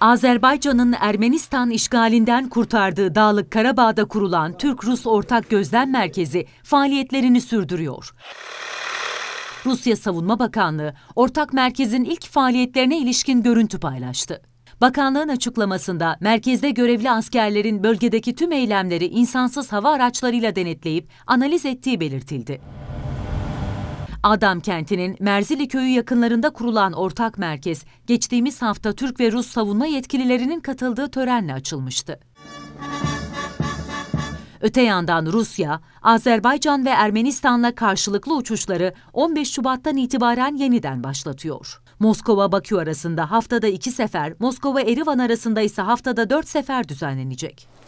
Azerbaycan'ın Ermenistan işgalinden kurtardığı Dağlık Karabağ'da kurulan Türk-Rus Ortak Gözlem Merkezi faaliyetlerini sürdürüyor. Rusya Savunma Bakanlığı, ortak merkezin ilk faaliyetlerine ilişkin görüntü paylaştı. Bakanlığın açıklamasında merkezde görevli askerlerin bölgedeki tüm eylemleri insansız hava araçlarıyla denetleyip analiz ettiği belirtildi. Adam kentinin Merzili köyü yakınlarında kurulan ortak merkez, geçtiğimiz hafta Türk ve Rus savunma yetkililerinin katıldığı törenle açılmıştı. Öte yandan Rusya, Azerbaycan ve Ermenistan'la karşılıklı uçuşları 15 Şubat'tan itibaren yeniden başlatıyor. Moskova-Bakü arasında haftada iki sefer, Moskova-Erivan arasında ise haftada dört sefer düzenlenecek.